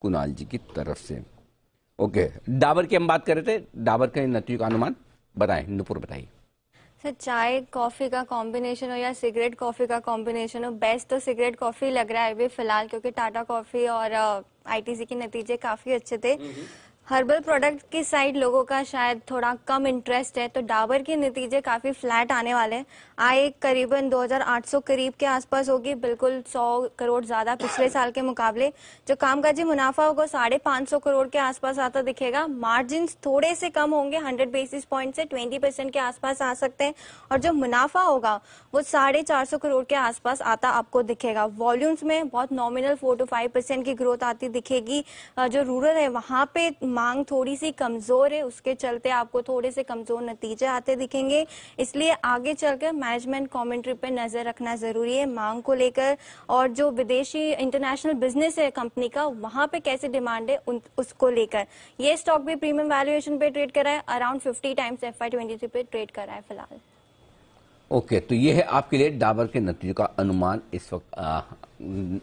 कुणाल जी की तरफ से ओके डाबर की हम बात कर रहे थे डाबर का नतीजों का अनुमान बताए नुपुर बताइए सर चाय कॉफी का कॉम्बिनेशन हो या सिगरेट कॉफी का कॉम्बिनेशन हो बेस्ट तो सिगरेट कॉफी लग रहा है अभी फिलहाल क्योंकि टाटा कॉफी और आईटीसी uh, के नतीजे काफी अच्छे थे हम्म, हम्म। हर्बल प्रोडक्ट की साइड लोगों का शायद थोड़ा कम इंटरेस्ट है तो डाबर के नतीजे काफी फ्लैट आने वाले हैं आय करीबन 2,800 करीब के आसपास होगी बिल्कुल 100 करोड़ ज्यादा पिछले साल के मुकाबले जो कामकाजी मुनाफा होगा साढ़े पांच सौ करोड़ के आसपास आता दिखेगा मार्जिन थोड़े से कम होंगे हंड्रेड बेसिस पॉइंट से ट्वेंटी परसेंट के आसपास आ सकते हैं और जो मुनाफा होगा वो साढ़े चार सौ करोड़ के आसपास आता आपको दिखेगा वॉल्यूम्स में बहुत nominal four to five percent की ग्रोथ आती दिखेगी जो रूरल है वहां पे मांग थोड़ी सी कमजोर है उसके चलते आपको थोड़े से कमजोर नतीजे आते दिखेंगे इसलिए आगे चलकर मैनेजमेंट कमेंट्री पर नजर रखना जरूरी है मांग को लेकर और जो विदेशी इंटरनेशनल बिजनेस है कंपनी का वहां पे कैसे डिमांड है उसको लेकर ये स्टॉक भी प्रीमियम वैल्यूएशन पे ट्रेड करा है around fifty times F I पे ट्रेड करा है फिलहाल ओके okay, तो ये है आपके लिए डाबर के नतीजों का अनुमान इस वक्त